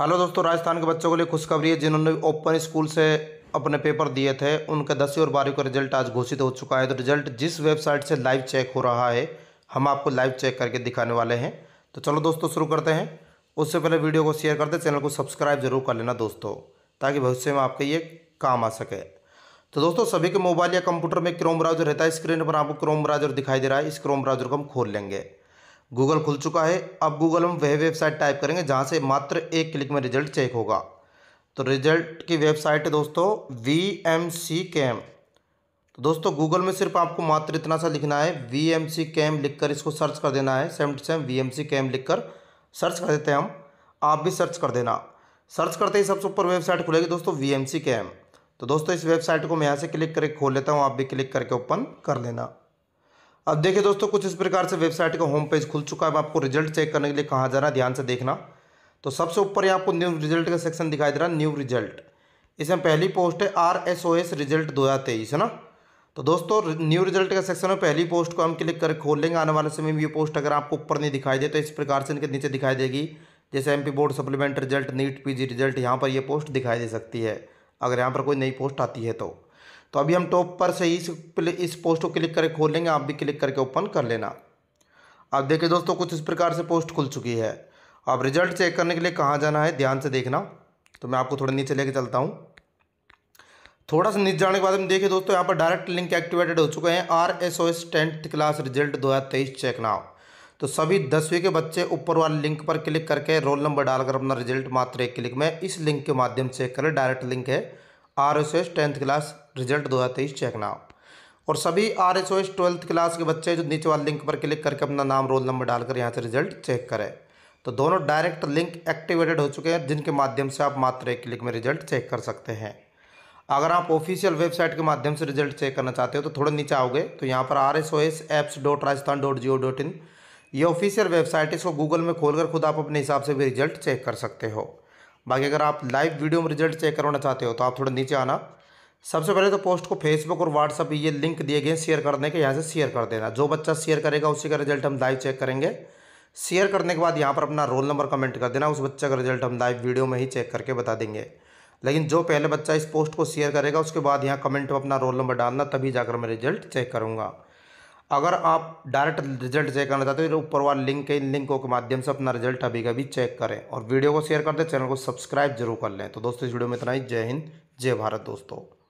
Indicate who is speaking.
Speaker 1: hello दोस्तों राजस्थान के बच्चों के लिए खुशखबरी है जिन्होंने ओपन स्कूल से अपने पेपर दिए थे उनके दसवीं और बारहवीं का रिजल्ट आज घोषित हो चुका है तो रिजल्ट जिस वेबसाइट से लाइव चेक हो रहा है हम आपको लाइव चेक करके दिखाने वाले हैं तो चलो दोस्तों शुरू करते हैं उससे पहले वीडियो को शेयर करते चैनल को सब्सक्राइब जरूर कर लेना दोस्तों ताकि भविष्य में आपके ये काम आ सके तो दोस्तों सभी के मोबाइल या कंप्यूटर में क्रोम ब्राउजर रहता है स्क्रीन पर आपको क्रोम ब्राउजर दिखाई दे रहा है इस क्रोम ब्राउजर को हम खोल लेंगे गूगल खुल चुका है अब गूगल हम वह वेबसाइट टाइप करेंगे जहाँ से मात्र एक क्लिक में रिजल्ट चेक होगा तो रिजल्ट की वेबसाइट है दोस्तों वी एम सी कैम तो दोस्तों गूगल में सिर्फ आपको मात्र इतना सा लिखना है वी एम सी कैम लिख कर इसको सर्च कर देना है same to same V M C cam लिख कर सर्च कर देते हैं हम आप भी सर्च कर देना सर्च करते ही सबसे ऊपर वेबसाइट खुलेगी दोस्तों वी एम सी कैम तो दोस्तों इस वेबसाइट को मैं यहाँ से क्लिक करके खोल लेता हूँ आप भी क्लिक करके ओपन कर लेना अब देखिए दोस्तों कुछ इस प्रकार से वेबसाइट का होम पेज खुल चुका है आपको रिजल्ट चेक करने के लिए कहाँ जाना है ध्यान से देखना तो सबसे ऊपर यहाँ आपको न्यू रिजल्ट का सेक्शन दिखाई दे रहा है न्यू रिजल्ट इसमें पहली पोस्ट है R S O S result दो हज़ार तेईस है ना तो दोस्तों न्यू रिजल्ट का सेक्शन में पहली पोस्ट को हम क्लिक कर खोल लेंगे आने वाले समय में ये पोस्ट अगर आपको ऊपर नहीं दिखाई दे तो इस प्रकार से इनके नीचे दिखाई देगी जैसे P board supplement result NEET JEE result यहाँ पर ये पोस्ट दिखाई दे सकती है अगर यहाँ पर कोई नई पोस्ट आती है तो तो अभी हम टॉप पर से ही इस इस पोस्ट को क्लिक करके खोल लेंगे आप भी क्लिक करके ओपन कर लेना अब देखिए दोस्तों कुछ इस प्रकार से पोस्ट खुल चुकी है अब रिजल्ट चेक करने के लिए कहाँ जाना है ध्यान से देखना तो मैं आपको थोड़ा नीचे लेके चलता हूँ थोड़ा सा नीचे जाने के बाद हम देखिए दोस्तों यहाँ पर डायरेक्ट लिंक एक्टिवेटेड हो चुके हैं R S O S tenth class result दो हज़ार तेईस चेक नाव तो सभी दसवीं के बच्चे ऊपर वाले लिंक पर क्लिक करके रोल नंबर डालकर अपना रिजल्ट मात्र एक क्लिक में इस लिंक के माध्यम से चेक करें डायरेक्ट लिंक है R S S tenth class result दो हज़ार तेईस चेक नाउ और सभी R S O S twelfth class के बच्चे जो नीचे वाले लिंक पर क्लिक करके अपना नाम रोल नंबर डालकर यहाँ से रिजल्ट चेक करें तो दोनों डायरेक्ट लिंक एक्टिवेटेड हो चुके हैं जिनके माध्यम से आप मात्र एक क्लिक में रिजल्ट चेक कर सकते हैं अगर आप ऑफिशियल वेबसाइट के माध्यम से रिजल्ट चेक करना चाहते हो तो थोड़ा नीचे आओगे तो यहाँ पर R S O S apps dot Rajasthan dot G O dot in ये ऑफिशियल वेबसाइट है इसको गूगल में खोलकर खुद आप अपने हिसाब से भी रिजल्ट चेक कर सकते हो बाकी अगर आप लाइव वीडियो में रिजल्ट चेक करवाना चाहते हो तो आप थोड़ा नीचे आना सबसे पहले तो पोस्ट को फेसबुक और व्हाट्सअप ये लिंक दिए गए शेयर करने के यहाँ से शेयर कर देना जो बच्चा शेयर करेगा उसी का रिजल्ट हम लाइव चेक करेंगे शेयर करने के बाद यहाँ पर अपना रोल नंबर कमेंट कर देना उस बच्चे का रिजल्ट हम लाइव वीडियो में ही चेक करके बता देंगे लेकिन जो पहले बच्चा इस पोस्ट को शेयर करेगा उसके बाद यहाँ कमेंट में अपना रोल नंबर डालना तभी जाकर मैं रिजल्ट चेक करूँगा अगर आप डायरेक्ट रिजल्ट चेक करना चाहते हो तो ऊपर वाले लिंक के इन लिंकों के माध्यम से अपना रिजल्ट अभी कभी चेक करें और वीडियो को शेयर कर दें चैनल को सब्सक्राइब जरूर कर लें तो दोस्तों इस वीडियो में इतना ही जय हिंद जय भारत दोस्तों